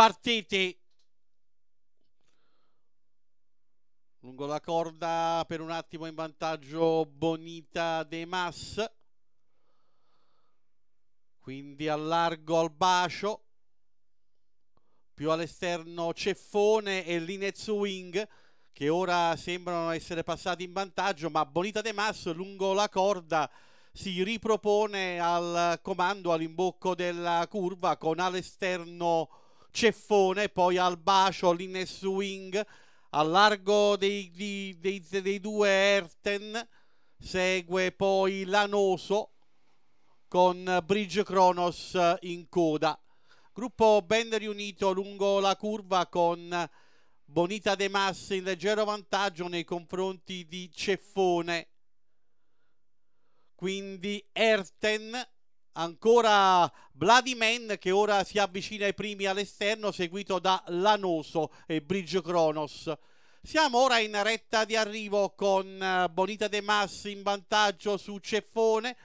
partiti lungo la corda per un attimo in vantaggio Bonita De Mas quindi allargo al bacio più all'esterno Ceffone e Linezuing che ora sembrano essere passati in vantaggio ma Bonita De Mas lungo la corda si ripropone al comando all'imbocco della curva con all'esterno ceffone, poi al bacio l'inner swing, al largo dei, dei, dei, dei due Erten, segue poi Lanoso con Bridge Kronos in coda. Gruppo ben riunito lungo la curva con Bonita De Masse in leggero vantaggio nei confronti di Ceffone. Quindi Erten ancora Vladimir che ora si avvicina ai primi all'esterno seguito da Lanoso e Bridge Kronos. Siamo ora in retta di arrivo con eh, Bonita De Mas in vantaggio su Ceffone.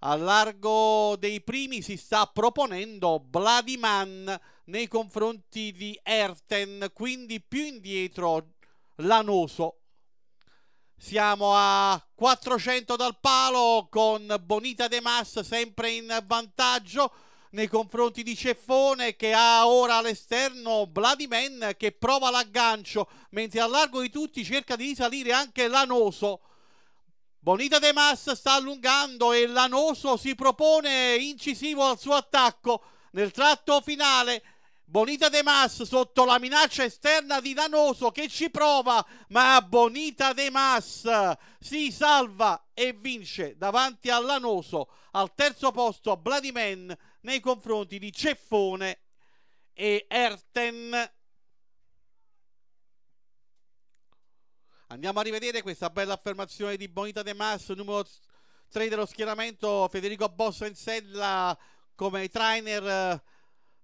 Al largo dei primi si sta proponendo Vladimir nei confronti di Erten, quindi più indietro Lanoso siamo a 400 dal palo con Bonita De Mas sempre in vantaggio nei confronti di Ceffone che ha ora all'esterno Vladimir che prova l'aggancio mentre a largo di tutti cerca di risalire anche Lanoso. Bonita De Mas sta allungando e Lanoso si propone incisivo al suo attacco nel tratto finale Bonita De Mas sotto la minaccia esterna di Danoso che ci prova, ma Bonita De Mas si salva e vince davanti a Lanoso al terzo posto a Vladimen nei confronti di Ceffone e Erten. Andiamo a rivedere questa bella affermazione di Bonita De Mas, numero 3 dello schieramento, Federico Bossa in sella come trainer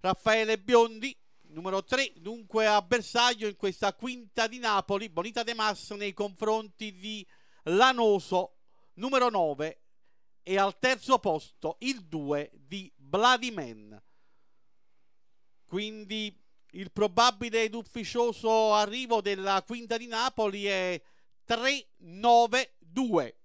Raffaele Biondi, numero 3, dunque a bersaglio in questa quinta di Napoli, Bonita De Mas nei confronti di Lanoso, numero 9, e al terzo posto il 2 di Vladimen. Quindi il probabile ed ufficioso arrivo della quinta di Napoli è 3-9-2.